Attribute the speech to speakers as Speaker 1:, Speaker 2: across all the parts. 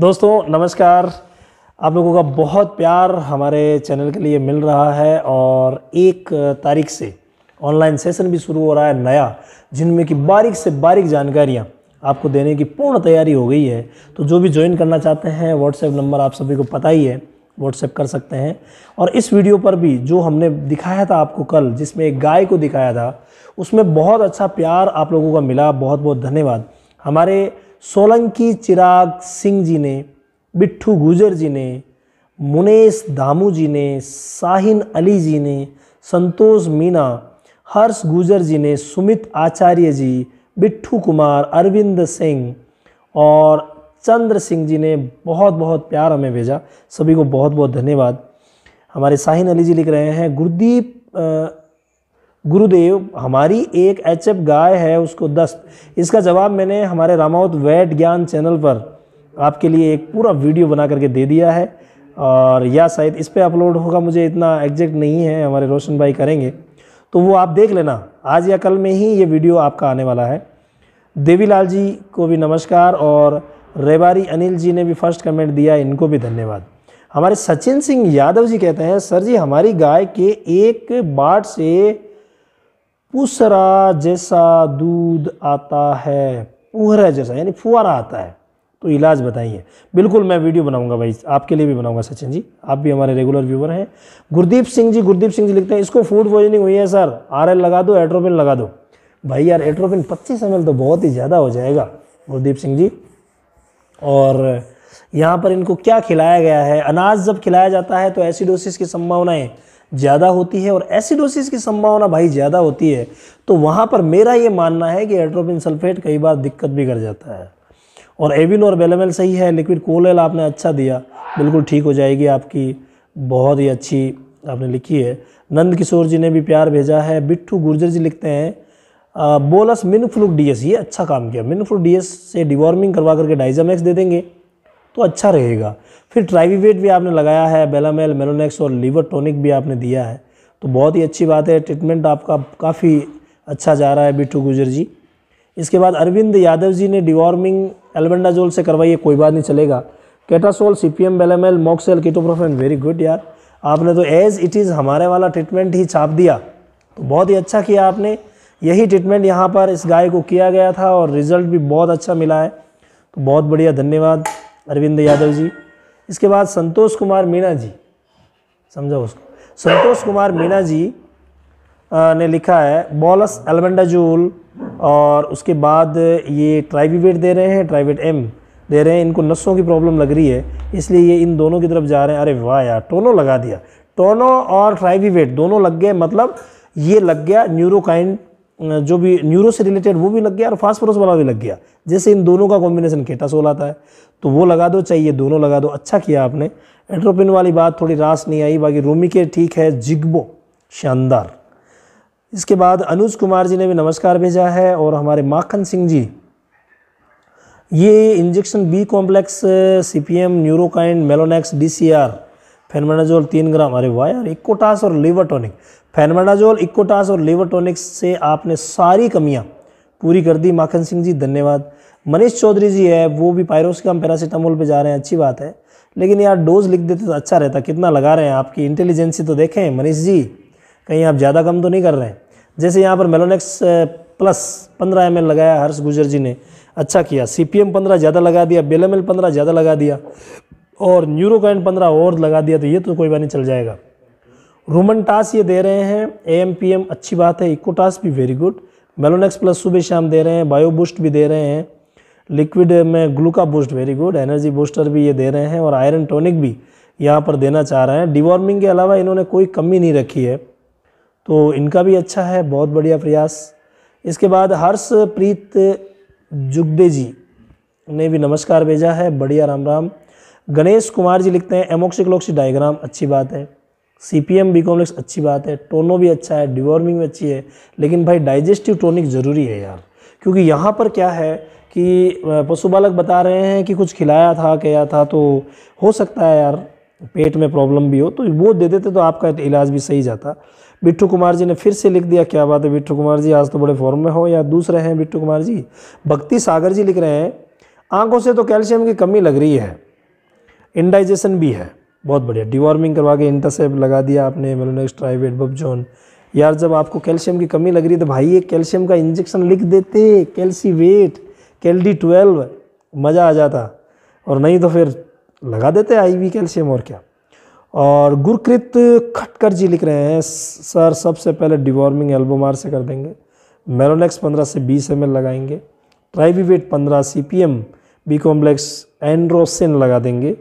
Speaker 1: दोस्तों नमस्कार आप लोगों का बहुत प्यार हमारे चैनल के लिए मिल रहा है और एक तारीख से ऑनलाइन सेशन भी शुरू हो रहा है नया जिनमें कि बारीक से बारीक जानकारियाँ आपको देने की पूर्ण तैयारी हो गई है तो जो भी ज्वाइन करना चाहते हैं व्हाट्सएप नंबर आप सभी को पता ही है व्हाट्सएप कर सकते हैं और इस वीडियो पर भी जो हमने दिखाया था आपको कल जिसमें एक गाय को दिखाया था उसमें बहुत अच्छा प्यार आप लोगों का मिला बहुत बहुत धन्यवाद हमारे सोलंकी चिराग सिंह जी ने बिट्ठू गुजर जी ने मुनेश दामू जी ने शाहिन अली जी ने संतोष मीना हर्ष गुजर जी ने सुमित आचार्य जी बिट्ठू कुमार अरविंद सिंह और चंद्र सिंह जी ने बहुत बहुत प्यार हमें भेजा सभी को बहुत बहुत धन्यवाद हमारे साहिन अली जी लिख रहे हैं गुरदीप गुरुदेव हमारी एक एच गाय है उसको दस्त इसका जवाब मैंने हमारे रामावत वैट ज्ञान चैनल पर आपके लिए एक पूरा वीडियो बना करके दे दिया है और या शायद इस पर अपलोड होगा मुझे इतना एग्जैक्ट नहीं है हमारे रोशन भाई करेंगे तो वो आप देख लेना आज या कल में ही ये वीडियो आपका आने वाला है देवीलाल जी को भी नमस्कार और रेबारी अनिल जी ने भी फर्स्ट कमेंट दिया इनको भी धन्यवाद हमारे सचिन सिंह यादव जी कहते हैं सर जी हमारी गाय के एक बाट से पुसरा जैसा दूध आता है पुहरा जैसा यानी फुहरा आता है तो इलाज बताइए बिल्कुल मैं वीडियो बनाऊंगा भाई आपके लिए भी बनाऊंगा सचिन जी आप भी हमारे रेगुलर व्यूवर हैं गुरदीप सिंह जी गुरदीप सिंह जी लिखते हैं इसको फूड पॉइजनिंग हुई है सर आर लगा दो एट्रोपिन लगा दो भाई यार एट्रोपिन पच्चीस एम तो बहुत ही ज़्यादा हो जाएगा गुरदीप सिंह जी और यहाँ पर इनको क्या खिलाया गया है अनाज जब खिलाया जाता है तो एसिडोसिस की संभावनाएँ ज़्यादा होती है और एसिडोसिस की संभावना भाई ज़्यादा होती है तो वहाँ पर मेरा ये मानना है कि एट्रोपिन सल्फेट कई बार दिक्कत भी कर जाता है और एविल और बेलेमेल सही है लिक्विड कोलेल आपने अच्छा दिया बिल्कुल ठीक हो जाएगी आपकी बहुत ही अच्छी आपने लिखी है नंद किशोर जी ने भी प्यार भेजा है बिट्ठू गुर्जर जी लिखते हैं बोलस मिनफ्लुक डीएस ये अच्छा काम किया मिनफ्लुक डीएस से डिवॉर्मिंग करवा करके डाइजामैक्स दे देंगे तो अच्छा रहेगा फिर ट्राइवीवेट भी आपने लगाया है बेलामेल मेलोनेक्स और लीवर टॉनिक भी आपने दिया है तो बहुत ही अच्छी बात है ट्रीटमेंट आपका काफ़ी अच्छा जा रहा है बिट्टू गुजर जी इसके बाद अरविंद यादव जी ने डिवॉर्मिंग एल्बेंडाजोल से करवाई है कोई बात नहीं चलेगा catosal c p m belamyl moxel ketoprofen very good यार आपने तो एज इट इज़ हमारे वाला ट्रीटमेंट ही छाप दिया तो बहुत ही अच्छा किया आपने यही ट्रीटमेंट यहाँ पर इस गाय को किया गया था और रिज़ल्ट भी बहुत अच्छा मिला है तो बहुत बढ़िया धन्यवाद अरविंद यादव जी इसके बाद संतोष कुमार मीणा जी समझो उसको संतोष कुमार मीणा जी ने लिखा है बॉलस एलमंडाजूल और उसके बाद ये ट्राइविवेट दे रहे हैं ट्राइवेट एम दे रहे हैं इनको नसों की प्रॉब्लम लग रही है इसलिए ये इन दोनों की तरफ जा रहे हैं अरे वाह यार टोनो लगा दिया टोनो और ट्राइविवेट दोनों लग गए मतलब ये लग गया न्यूरोकाइन जो भी न्यूरो से रिलेटेड वो भी लग गया और फास्फोरस वाला भी लग गया जैसे इन दोनों का कॉम्बिनेशन केटासोल आता है तो वो लगा दो चाहिए दोनों लगा दो अच्छा किया आपने एट्रोपिन वाली बात थोड़ी रास नहीं आई बाकी रोमी के ठीक है जिग्बो शानदार इसके बाद अनुज कुमार जी ने भी नमस्कार भेजा है और हमारे माखन सिंह जी ये injection b complex c p m neurokine melonex or fenbendazole तीन ग्राम अरे वाह यार इक्कोटास और लीवर टॉनिक फेनमेडाजोल इक्कोटास और लीवर टॉनिक से आपने सारी कमियां पूरी कर दी माखन सिंह जी धन्यवाद मनीष चौधरी जी है वो भी पायरोस के हम पैरासीटामोल पर जा रहे हैं अच्छी बात है लेकिन यार डोज लिख देते तो अच्छा रहता कितना लगा रहे हैं आपकी इंटेलिजेंसी तो देखें मनीष जी कहीं आप ज़्यादा कम तो नहीं कर रहे हैं जैसे यहाँ पर मेलोनेक्स प्लस पंद्रह एम लगाया हर्ष गुजर जी ने अच्छा किया सी पी ज़्यादा लगा दिया बेल पंद्रह ज़्यादा लगा दिया और न्यूरो पंद्रह और लगा दिया तो ये तो कोई बात नहीं चल जाएगा रोमन टास ये दे रहे हैं ए एम पी एम अच्छी बात है इको टास भी वेरी गुड मेलोनेक्स प्लस सुबह शाम दे रहे हैं बायो बूस्ट भी दे रहे हैं लिक्विड में gluca boost very good energy booster भी ये दे रहे हैं और आयरन टॉनिक भी यहाँ पर देना चाह रहे हैं डिवॉर्मिंग के अलावा इन्होंने कोई कमी नहीं रखी है तो इनका भी अच्छा है बहुत बढ़िया प्रयास इसके बाद हर्षप्रीत जुगडे जी ने भी नमस्कार भेजा है बढ़िया राम राम गणेश कुमार जी लिखते हैं एमोक्सिक्लोक्सी डायग्राम अच्छी बात है सी पी एम बीकॉम्प्लेक्स अच्छी बात है टोनो भी अच्छा है डिवॉर्मिंग भी अच्छी है लेकिन भाई डाइजेस्टिव टोनिक ज़रूरी है यार क्योंकि यहाँ पर क्या है कि पशुपालक बता रहे हैं कि कुछ खिलाया था क्या था तो हो सकता है यार पेट में प्रॉब्लम भी हो तो वो दे देते तो आपका इलाज भी सही जाता बिट्टू कुमार जी ने फिर से लिख दिया क्या बात है बिट्टू कुमार जी आज तो बड़े फॉर्म में हो या दूसरे हैं बिट्टू कुमार जी भक्ति सागर जी लिख रहे हैं आंखों से तो कैल्शियम की कमी लग रही है इंडाइजेशन भी है बहुत बढ़िया डिवॉर्मिंग करवा के इंटरसेप लगा दिया आपने मेलोनेक्स ट्राइवेट बबजोन यार जब आपको कैल्शियम की कमी लग रही है तो भाई ये कैल्शियम का इंजेक्शन लिख देते कैल्सीवेट कैल डी ट्वेल्व मज़ा आ जाता और नहीं तो फिर लगा देते आईवी कैल्शियम और क्या और गुरकृत खटकर जी लिख रहे हैं सर सबसे पहले डिवॉर्मिंग एल्बोमार से कर देंगे मेरोनेक्स पंद्रह से बीस एम लगाएंगे वेट पंद्रह c p m b complex androcin लगा देंगे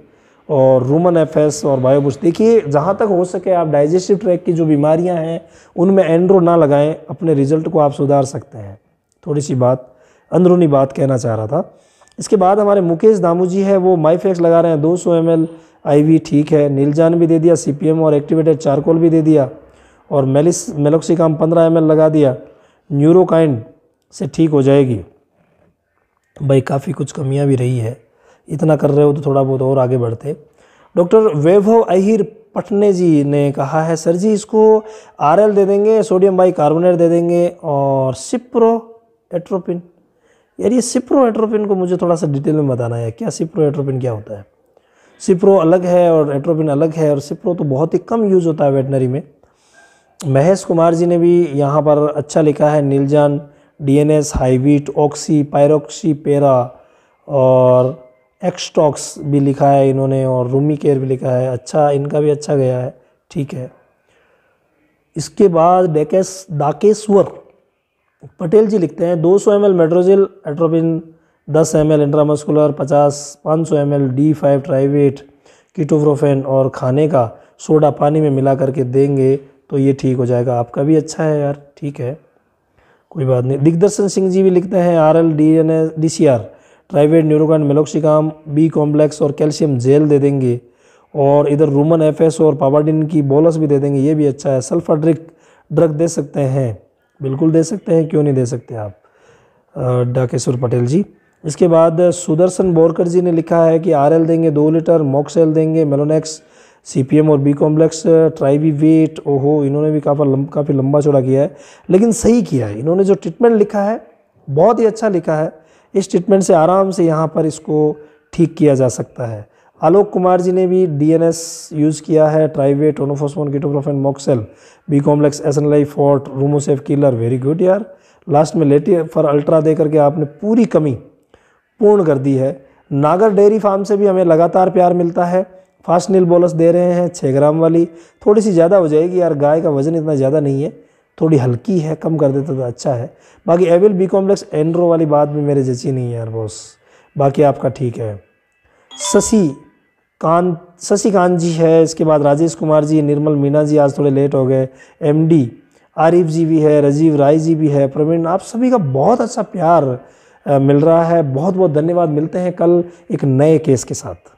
Speaker 1: और रूमन एफएस और बायोबुश देखिए जहाँ तक हो सके आप डाइजेस्टिव ट्रैक की जो बीमारियाँ हैं उनमें एंड्रो ना लगाएं अपने रिजल्ट को आप सुधार सकते हैं थोड़ी सी बात अंदरूनी बात कहना चाह रहा था इसके बाद हमारे मुकेश दामू जी है वो माईफेक्स लगा रहे हैं दो सौ एम एल ठीक है नीलजान भी दे दिया सी और एक्टिवेटेड चारकोल भी दे दिया और मेलिस मेलोक्सिकाम पंद्रह एम लगा दिया न्यूरोकाइंड से ठीक हो जाएगी भाई काफ़ी कुछ कमियां भी रही है इतना कर रहे हो तो थोड़ा बहुत और आगे बढ़ते डॉक्टर वैभव अहिर पटने जी ने कहा है सर जी इसको आर दे देंगे सोडियम बाई कार्बोनेट दे देंगे और सिप्रो एट्रोपिन यार ये सिप्रो एट्रोपिन को मुझे थोड़ा सा डिटेल में बताना है क्या सिप्रो एट्रोपिन क्या होता है सिप्रो अलग है और एट्रोपिन अलग है और सिप्रो तो बहुत ही कम यूज़ होता है वेटनरी में महेश कुमार जी ने भी यहाँ पर अच्छा लिखा है नीलजान एस हाईवीट ऑक्सी पायरोक्सी पेरा और एक्सटॉक्स भी लिखा है इन्होंने और रूमी केयर भी लिखा है अच्छा इनका भी अच्छा गया है ठीक है इसके बाद डेकेस डाकेश्वर पटेल जी लिखते हैं 200 सौ एम एल मेट्रोजिल एट्रोपिन दस एम एल इंट्रामस्कुलर पचास पाँच सौ M L D five Trivet ketoprofen और खाने का सोडा पानी में मिला करके देंगे तो ये ठीक हो जाएगा आपका भी अच्छा है यार ठीक है कोई बात नहीं दिग्दर्शन सिंह जी भी लिखते हैं R L D N S D C R Trivet Neurokan meloxicam B complex और कैल्शियम जेल दे देंगे और इधर रूमन एफएस और पावाडिन की बोलस भी दे देंगे ये भी अच्छा है सल्फाड्रिक ड्रिक ड्रग दे सकते हैं बिल्कुल दे सकते हैं क्यों नहीं दे सकते आप डाकेश्वर पटेल जी इसके बाद सुदर्शन बोरकर जी ने लिखा है कि आरएल देंगे दो लीटर मॉक्सेल देंगे मेलोनेक्स सीपीएम और बी कॉम्प्लेक्स ट्राइवी वेट ओहो इन्होंने भी काफ़ी लंब, काफ़ी लंबा चौड़ा किया है लेकिन सही किया है इन्होंने जो ट्रीटमेंट लिखा है बहुत ही अच्छा लिखा है इस ट्रीटमेंट से आराम से यहाँ पर इसको ठीक किया जा सकता है आलोक कुमार जी ने भी डीएनएस यूज़ किया है ट्राइवेट ओनोफोसमोन ketoprofen Moxel B complex S N लाई फोर्ट रूमोसेफ किलर वेरी गुड यार लास्ट में लेटी फॉर अल्ट्रा दे करके आपने पूरी कमी पूर्ण कर दी है नागर डेयरी फार्म से भी हमें लगातार प्यार मिलता है फास्ट नील बोलस दे रहे हैं छः ग्राम वाली थोड़ी सी ज़्यादा हो जाएगी यार गाय का वज़न इतना ज़्यादा नहीं है थोड़ी हल्की है कम कर देते तो, तो अच्छा है बाकी एविल बी कॉम्प्लेक्स एंड्रो वाली बात भी मेरे जची नहीं है यार बॉस बाकी आपका ठीक है शशि कान शशि कांत जी है इसके बाद राजेश कुमार जी निर्मल मीना जी आज थोड़े लेट हो गए एमडी आरिफ जी भी है राजीव राय जी भी है प्रवीण आप सभी का बहुत अच्छा प्यार मिल रहा है बहुत बहुत धन्यवाद मिलते हैं कल एक नए केस के साथ